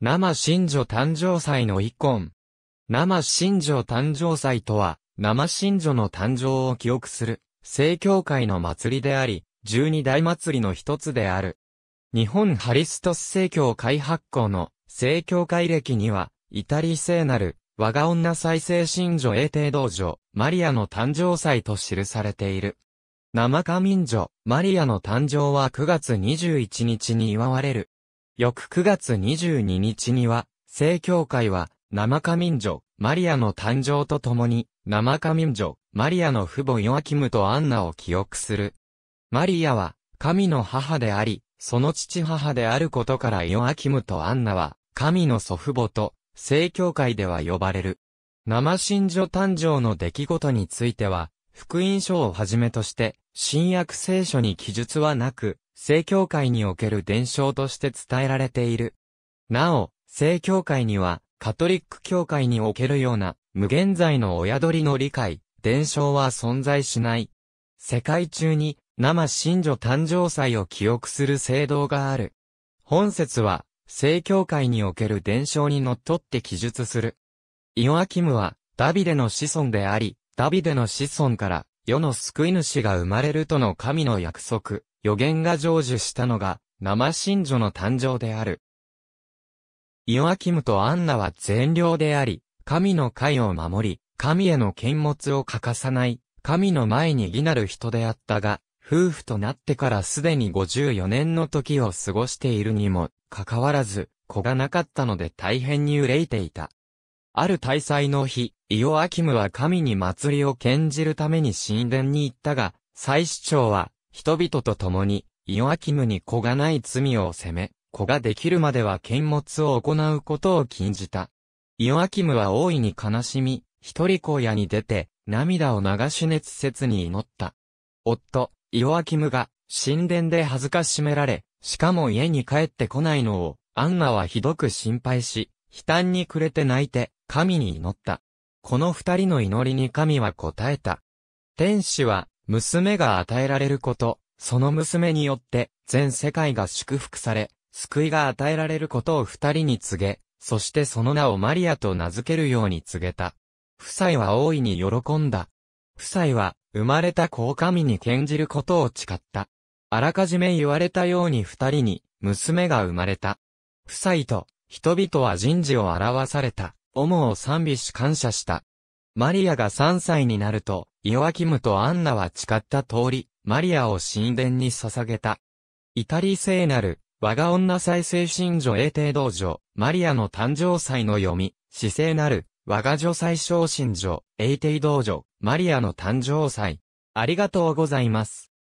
生真女誕生祭の遺婚。生真女誕生祭とは、生真女の誕生を記憶する、聖教会の祭りであり、十二大祭りの一つである。日本ハリストス聖教会発行の聖教会歴には、イタリ聖なる、我が女再生神女英帝道女、マリアの誕生祭と記されている。生花民女、マリアの誕生は9月21日に祝われる。翌9月22日には、正教会は、生仮民女、マリアの誕生とともに、生仮民女、マリアの父母ヨアキムとアンナを記憶する。マリアは、神の母であり、その父母であることからヨアキムとアンナは、神の祖父母と、正教会では呼ばれる。生信女誕生の出来事については、福音書をはじめとして、新約聖書に記述はなく、正教会における伝承として伝えられている。なお、正教会には、カトリック教会におけるような、無限在の親鳥の理解、伝承は存在しない。世界中に、生真女誕生祭を記憶する聖堂がある。本説は、正教会における伝承にのっとって記述する。イオアキムは、ダビデの子孫であり、ダビデの子孫から、世の救い主が生まれるとの神の約束。予言が成就したのが、生真女の誕生である。イオアキムとアンナは善良であり、神の会を守り、神への剣物を欠かさない、神の前に義なる人であったが、夫婦となってからすでに54年の時を過ごしているにも、かかわらず、子がなかったので大変に憂いていた。ある大祭の日、イオアキムは神に祭りを献じるために神殿に行ったが、祭司長は、人々と共に、イオアキムに子がない罪を責め、子ができるまでは剣物を行うことを禁じた。イオアキムは大いに悲しみ、一人小屋に出て、涙を流し熱切に祈った。夫、イオアキムが、神殿で恥ずかしめられ、しかも家に帰ってこないのを、アンナはひどく心配し、悲嘆に暮れて泣いて、神に祈った。この二人の祈りに神は答えた。天使は、娘が与えられること、その娘によって、全世界が祝福され、救いが与えられることを二人に告げ、そしてその名をマリアと名付けるように告げた。夫妻は大いに喜んだ。夫妻は、生まれた子を神に献じることを誓った。あらかじめ言われたように二人に、娘が生まれた。夫妻と、人々は人事を表された。主を賛美し感謝した。マリアが3歳になると、イオアキムとアンナは誓った通り、マリアを神殿に捧げた。イタリ聖なる、我が女再生神女英帝道女、マリアの誕生祭の読み、姿勢なる、我が女最小神女、英帝道女、マリアの誕生祭。ありがとうございます。